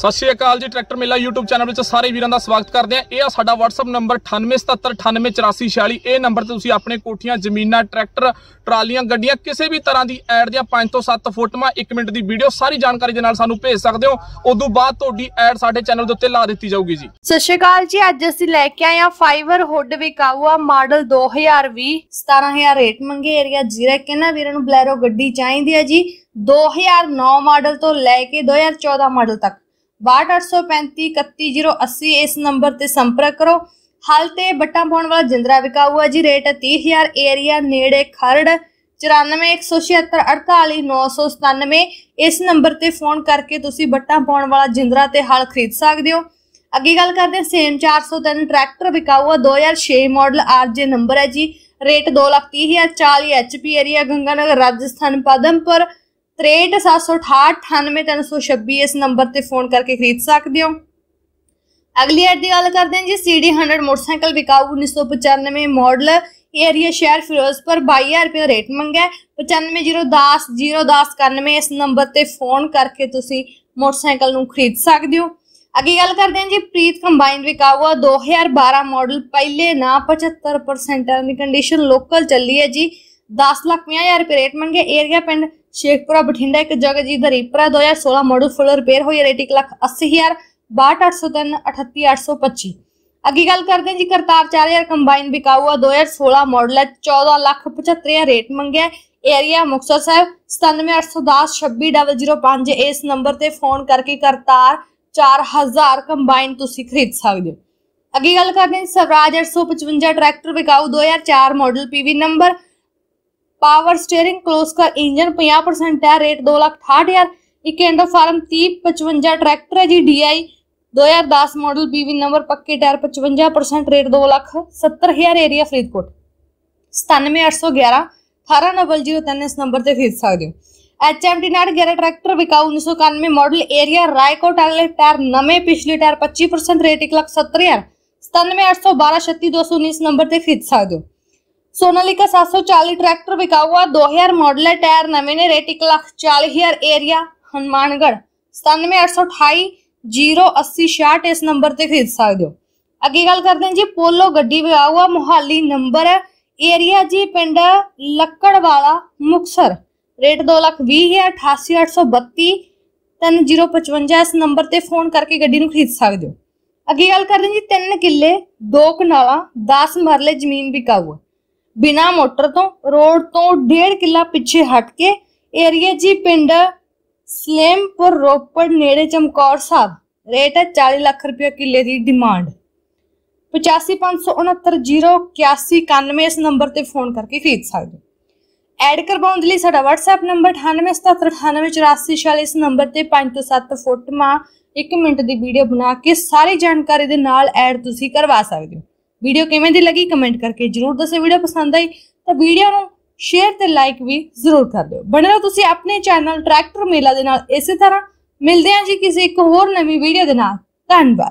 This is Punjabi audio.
ਸਤਿ ਸ਼੍ਰੀ ਅਕਾਲ ਜੀ ਟਰੈਕਟਰ ਮੇਲਾ YouTube ਚੈਨਲ ਵਿੱਚ ਸਾਰੇ ਵੀਰਾਂ ਦਾ ਸਵਾਗਤ ਕਰਦੇ ਆ ਇਹ ਆ ਸਾਡਾ WhatsApp ਨੰਬਰ 9877988446 ਇਹ ਨੰਬਰ ਤੇ ਤੁਸੀਂ ਆਪਣੇ ਕੋਠੀਆਂ ਜ਼ਮੀਨਾਂ ਟਰੈਕਟਰ ਟਰਾਲੀਆਂ ਗੱਡੀਆਂ ਕਿਸੇ ਵੀ ਤਰ੍ਹਾਂ ਦੀ ਐਡ ਦੀਆਂ 5 ਤੋਂ 7 ਫੋਟੋਆਂ 1 ਮਿੰਟ ਦੀ ਵੀਡੀਓ ਸਾਰੀ ਜਾਣਕਾਰੀ ਦੇ ਨਾਲ ਸਾਨੂੰ ਭੇਜ ਸਕਦੇ ਹੋ ਉਦੋਂ ਬਾਅਦ ਤੁਹਾਡੀ ਐਡ ਸਾਡੇ ਚੈਨਲ ਦੇ ਉੱਤੇ ਲਾ ਦਿੱਤੀ ਜਾਊਗੀ ਜੀ ਸਤਿ ਸ਼੍ਰੀ ਅਕਾਲ ਜੀ ਅੱਜ ਅਸੀਂ ਲੈ ਕੇ ਆਏ ਆ ਫਾਈਬਰ ਹੁੱਡ ਵਿਕਾਊਆ ਮਾਡਲ 2020 17000 ਰੇਟ ਮੰਗੇ ਏਰੀਆ ਜੀਰਾ ਕਿੰਨਾ ਵੀਰਾਂ ਨੂੰ ਬਲੈਰੋ ਗੱਡੀ ਚਾਹੀਦੀ ਹੈ ਜੀ 2009 ਮਾਡਲ ਤੋਂ ਲੈ ਕੇ 2014 ਮਾਡਲ ਤੱਕ 6285318080 ਇਸ ਨੰਬਰ ਤੇ ਸੰਪਰਕ ਕਰੋ ਹਾਲ ਤੇ ਬੱਟਾ ਪਾਉਣ ਵਾਲਾ ਜਿੰਦਰਾ ਵਿਕਾਊ ਹੈ ਜੀ ਰੇਟ 30000 ਏਰੀਆ ਨੇੜੇ ਖਰੜ 9416748997 ਇਸ ਨੰਬਰ ਤੇ ਫੋਨ ਕਰਕੇ ਤੁਸੀਂ ਬੱਟਾ ਪਾਉਣ ਵਾਲਾ ਜਿੰਦਰਾ ਤੇ ਹਲ ਖਰੀਦ ਸਕਦੇ ਹੋ ਅੱਗੇ ਗੱਲ ਕਰਦੇ ਹਾਂ ਸੇਮ 403 ਟਰੈਕਟਰ ਵਿਕਾਊ 2006 ਮਾਡਲ ਆਰਜੇ ਨੰਬਰ ਹੈ ਜੀ rate 2 lakh 40 HP area Ganganagar Rajasthan Padampur 637689326 ਇਸ ਨੰਬਰ ਤੇ ਫੋਨ ਕਰਕੇ ਖਰੀਦ ਸਕਦੇ ਹੋ ਅਗਲੀ ਐਡ ਦੀ ਗੱਲ ਕਰਦੇ ਹਾਂ ਜੀ ਸੀਡੀ 100 ਮੋਟਰਸਾਈਕਲ ਵਿਕਾਊ 1995 ਮਾਡਲ ਏਰੀਆ ਸ਼ਹਿਰ ਫਿਰੋਜ਼ਪੁਰ 22000 ਰੁਪਏ ਰੇਟ ਮੰਗਿਆ 9501001091 ਇਸ ਨੰਬਰ ਤੇ ਫੋਨ ਕਰਕੇ ਤੁਸੀਂ ਮੋਟਰਸਾਈਕਲ ਨੂੰ ਖਰੀਦ ਸਕਦੇ ਹੋ ਅੱਗੇ ਗੱਲ ਕਰਦੇ ਹਾਂ ਜੀ ਪ੍ਰੀਤ ਕੰਬਾਈਨ ਵਿਕਾਊਆ 2012 ਮਾਡਲ ਪਹਿਲੇ ਨਾ 75% ਦੀ ਕੰਡੀਸ਼ਨ ਲੋਕਲ ਚੱਲੀ ਹੈ ਜੀ 10 ਲੱਖ 50000 ਰੁਪਏ ਰੇਟ ਮੰਗੇ ਏਰੀਆ ਪਿੰਡ ਸ਼ੇਖਪੁਰਾ ਬਠਿੰਡਾ ਇੱਕ ਜਗਜੀਤ ਰੀਪਰਾ 2016 ਮਾਡਲ ਫੁੱਲ ਰਿਪੇਅਰ ਹੋਈ ਰੇਟ 1,80,000 62825 ਅੱਗੇ ਗੱਲ ਕਰਦੇ ਹਾਂ ਜੀ ਕਰਤਾਰ 4000 ਕੰਬਾਈਨ ਵਿਕਾਊਆ 2016 ਮਾਡਲ ਹੈ 14,75,000 ਰੇਟ ਮੰਗਿਆ ਏਰੀਆ ਮੁਕਸਰ ਸਾਹਿਬ 26005 ਇਸ ਨੰਬਰ ਤੇ ਫੋਨ ਕਰਕੇ ਕਰਤਾਰ 4000 ਕੰਬਾਈਨ ਤੁਸੀਂ ਖਰੀਦ ਸਕਦੇ ਹੋ ਅੱਗੇ ਗੱਲ ਕਰਦੇ ਹਾਂ ਸਵਰਾਜ 855 ਟਰੈਕਟਰ ਵਿਕਾਊ 2004 model PV number power steering close का इंजन 50 परसेंट है रेट दो लाख अठाठ हजार एक एंडो फार्म पचवंजा ट्रैक्टर है जी डी आई दो हजार दस मॉडल बीवी नंबर पक्के टायर पचवंजा परसेंट रेट दो लाख सत्तर हजार एरिया फरीदकोट सतानवे अठ सौ ग्यारह अठारह डबल जीरो तीन इस नंबर से खरीद सकते हो एच एम टी नाट ग्यारह ट्रैक्टर बिकाऊ उन्नीस सौ कानवे मॉडल एरिया रायकोट अगले टायर नवे पिछले टायर पच्ची परसेंट रेट एक लख सत्तर हजार सतानवे अठ सौ बारह छत्ती दो सौ उन्नीस नंबर से खरीद सकते हो सोनालिका 740 ट्रैक्टर बिकावा 2000 ਮਾਡਲ है ਟਾਇਰ ਨਵੇਂ ਨੇ ਰੇਟ एक ਲੱਖ 40 ਹਜ਼ਾਰ ਏਰੀਆ हनुमानगढ़ ਸਤਾਨਵੇਂ ਇਸ ਨੰਬਰ ਤੇ ਖਰੀਦ ਸਕਦੇ ਹੋ ਅੱਗੇ ਗੱਲ ਕਰਦੇ ਹਾਂ ਜੀ ਪੋਲੋ ਗੱਡੀ ਵਿਆਹੂਆ ਮੁਹਾਲੀ ਨੰਬਰ ਏਰੀਆ ਜੀ ਪਿੰਡ ਲੱਕੜਵਾਲਾ ਮੁਕਸਰ ਰੇਟ 2 ਲੱਖ 20 ਹੈ 88832 3055 ਇਸ ਨੰਬਰ ਤੇ ਫੋਨ ਕਰਕੇ ਗੱਡੀ ਨੂੰ ਖਰੀਦ ਸਕਦੇ ਹੋ ਅੱਗੇ ਗੱਲ ਕਰਦੇ ਹਾਂ ਜੀ 3 ਕਿੱਲੇ 2 ਕਨਾਲਾ 10 ਮਰਲੇ ਜ਼ਮੀਨ ਵਿਕਾਊ ਬਿਨਾ ਮੋਟਰ ਤੋਂ ਰੋਡ ਤੋਂ 1.5 ਕਿਲਾ ਪਿੱਛੇ ਹਟ ਕੇ ਏਰੀਆ ਜੀ ਪਿੰਡ ਸਲੇਮਪੁਰ ਰੋਪੜ ਨੇੜੇ ਚਮਕੌਰ ਸਾਹਿਬ ਰੇਟ ਹੈ 40 ਲੱਖ ਰੁਪਏ ਕਿੱਲੇ ਦੀ ਡਿਮਾਂਡ 8556908191 ਇਸ ਨੰਬਰ ਤੇ ਫੋਨ ਕਰਕੇ ਖਰੀਦ ਸਕਦੇ ਐਡ ਕਰਵਾਉਣ ਦੇ ਲਈ ਸਾਡਾ WhatsApp ਨੰਬਰ 9877984846 ਇਸ ਨੰਬਰ ਤੇ 5 ਤੋਂ 7 ਫੋਟੋਆਂ 1 ਮਿੰਟ ਦੀ ਵੀਡੀਓ ਬਣਾ ਕੇ ਸਾਰੀ ਜਾਣਕਾਰੀ ਦੇ ਨਾਲ ਐਡ ਤੁਸੀਂ ਕਰਵਾ ਸਕਦੇ ਹੋ ਵੀਡੀਓ ਕਿਵੇਂ ਦੀ ਲੱਗੀ ਕਮੈਂਟ ਕਰਕੇ ਜਰੂਰ ਦੱਸੋ ਵੀਡੀਓ ਪਸੰਦ ਆਈ ਤਾਂ ਵੀਡੀਓ ਨੂੰ ਸ਼ੇਅਰ ਤੇ ਲਾਈਕ ਵੀ ਜ਼ਰੂਰ ਕਰ ਦਿਓ ਬਣੇ ਰਹੋ ਤੁਸੀਂ ਆਪਣੇ ਚੈਨਲ ਟਰੈਕਟਰ ਮੇਲਾ ਦੇ ਨਾਲ ਇਸੇ ਤਰ੍ਹਾਂ ਮਿਲਦੇ ਹਾਂ ਜੀ ਕਿਸੇ ਇੱਕ ਹੋਰ ਨਵੀਂ ਵੀਡੀਓ ਦੇ ਨਾਲ ਧੰਨਵਾਦ